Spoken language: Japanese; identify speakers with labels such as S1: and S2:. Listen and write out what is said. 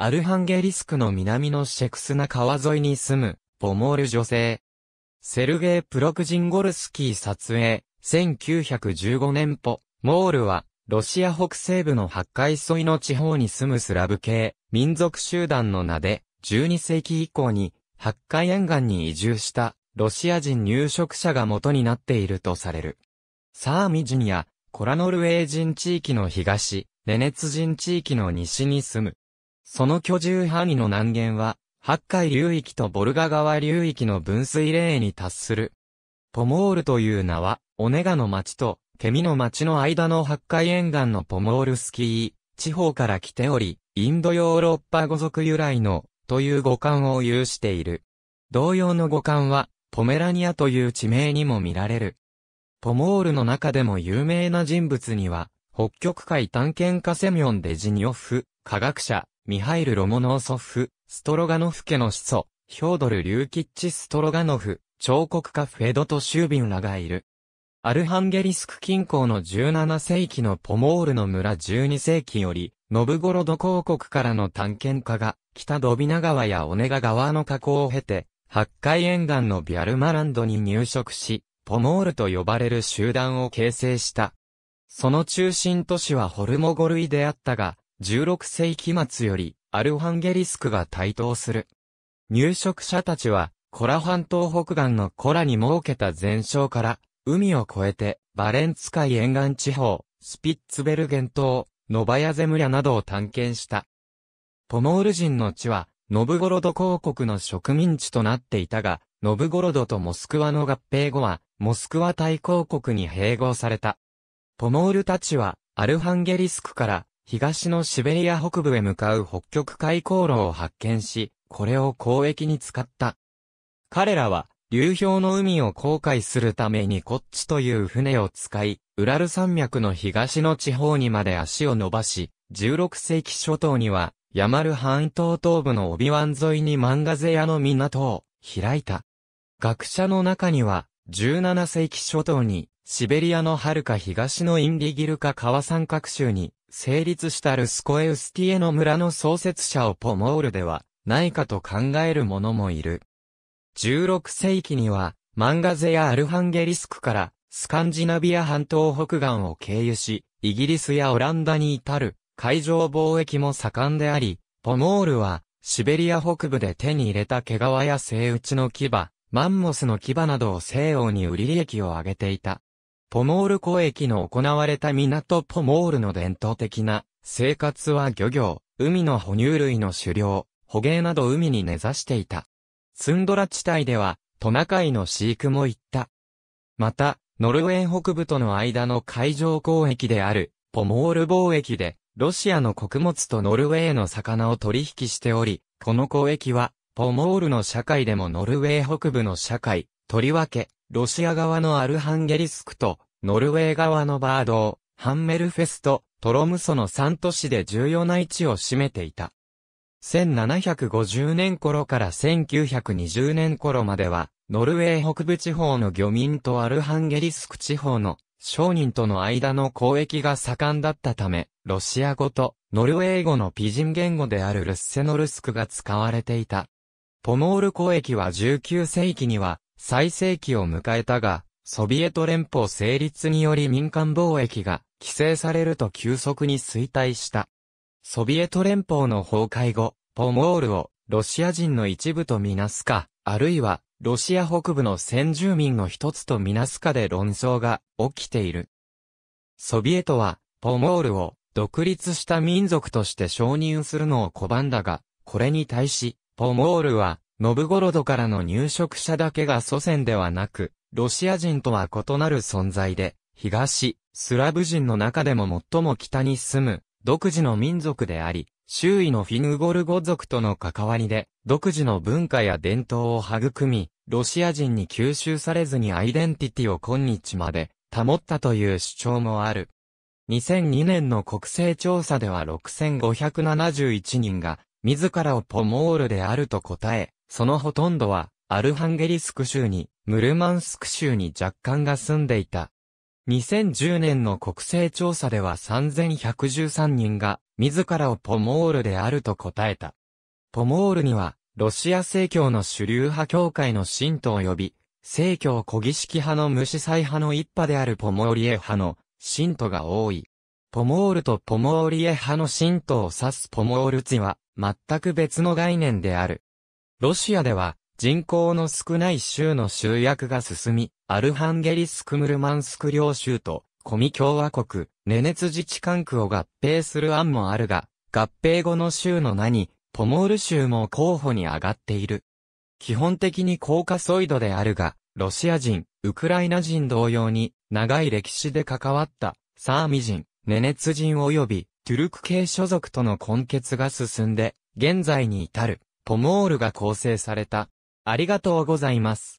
S1: アルハンゲリスクの南のシェクスナ川沿いに住む、ポモール女性。セルゲイ・プロクジンゴルスキー撮影、1915年ポ、モールは、ロシア北西部の八海沿いの地方に住むスラブ系、民族集団の名で、12世紀以降に、八海沿岸に移住した、ロシア人入植者が元になっているとされる。サーミジニア、コラノルウェー人地域の東、ネネツ人地域の西に住む、その居住範囲の南限は、八海流域とボルガ川流域の分水嶺に達する。ポモールという名は、オネガの町と、ケミの町の間の八海沿岸のポモールスキー、地方から来ており、インドヨーロッパ語族由来の、という語感を有している。同様の語感は、ポメラニアという地名にも見られる。ポモールの中でも有名な人物には、北極海探検家セミョン・デジニオフ、科学者、ミハイル・ロモノーソフ、ストロガノフ家の始祖、ヒョードル・リューキッチ・ストロガノフ、彫刻家フェドト・シュービンらがいる。アルハンゲリスク近郊の17世紀のポモールの村12世紀より、ノブゴロド公国からの探検家が、北ドビナ川やオネガ川の河口を経て、八海沿岸のビャルマランドに入植し、ポモールと呼ばれる集団を形成した。その中心都市はホルモゴルイであったが、16世紀末よりアルハンゲリスクが台頭する。入植者たちはコラ半島北岸のコラに設けた前哨から海を越えてバレンツ海沿岸地方、スピッツベルゲン島、ノバヤゼムリなどを探検した。ポモール人の地はノブゴロド公国の植民地となっていたが、ノブゴロドとモスクワの合併後は、モスクワ大公国に併合された。ポモールたちは、アルハンゲリスクから東のシベリア北部へ向かう北極海航路を発見し、これを交易に使った。彼らは、流氷の海を航海するためにコッチという船を使い、ウラル山脈の東の地方にまで足を伸ばし、16世紀初頭には、ヤマル半島東部のオビワン沿いにマンガゼヤの港を開いた。学者の中には、17世紀初頭に、シベリアの遥か東のインディギルカ川三角州に、成立したルスコエウスティエの村の創設者をポモールではないかと考える者もいる。16世紀には、マンガゼやアルハンゲリスクからスカンジナビア半島北岸を経由し、イギリスやオランダに至る海上貿易も盛んであり、ポモールはシベリア北部で手に入れた毛皮や生打ちの牙、マンモスの牙などを西欧に売り利益を上げていた。ポモール湖駅の行われた港ポモールの伝統的な生活は漁業、海の哺乳類の狩猟、捕鯨など海に根ざしていた。ツンドラ地帯ではトナカイの飼育も行った。また、ノルウェー北部との間の海上交易であるポモール貿易でロシアの穀物とノルウェーの魚を取引しており、この交易は、ポモールの社会でもノルウェー北部の社会、とりわけ、ロシア側のアルハンゲリスクと、ノルウェー側のバードー、ハンメルフェスト、トロムソの3都市で重要な位置を占めていた。1750年頃から1920年頃までは、ノルウェー北部地方の漁民とアルハンゲリスク地方の商人との間の交易が盛んだったため、ロシア語とノルウェー語のピジン言語であるルッセノルスクが使われていた。ポモール交易は19世紀には最盛期を迎えたが、ソビエト連邦成立により民間貿易が規制されると急速に衰退した。ソビエト連邦の崩壊後、ポモールをロシア人の一部とみなすか、あるいはロシア北部の先住民の一つとみなすかで論争が起きている。ソビエトはポモールを独立した民族として承認するのを拒んだが、これに対し、ポモールはノブゴロドからの入植者だけが祖先ではなく、ロシア人とは異なる存在で、東、スラブ人の中でも最も北に住む、独自の民族であり、周囲のフィヌゴル語族との関わりで、独自の文化や伝統を育み、ロシア人に吸収されずにアイデンティティを今日まで保ったという主張もある。2002年の国勢調査では6571人が、自らをポモールであると答え、そのほとんどは、アルハンゲリスク州に、ムルマンスク州に若干が住んでいた。2010年の国勢調査では3113人が、自らをポモールであると答えた。ポモールには、ロシア正教の主流派教会の信徒及び、正教古儀式派の無司祭派の一派であるポモーリエ派の信徒が多い。ポモールとポモーリエ派の信徒を指すポモールツは、全く別の概念である。ロシアでは人口の少ない州の集約が進み、アルハンゲリスク・ムルマンスク領州とコミ共和国、ネネツ自治管区を合併する案もあるが、合併後の州の名に、ポモール州も候補に上がっている。基本的に高カソイドであるが、ロシア人、ウクライナ人同様に、長い歴史で関わった、サーミ人、ネネツ人及び、トゥルク系所属との根結が進んで、現在に至る。ポモールが構成された。ありがとうございます。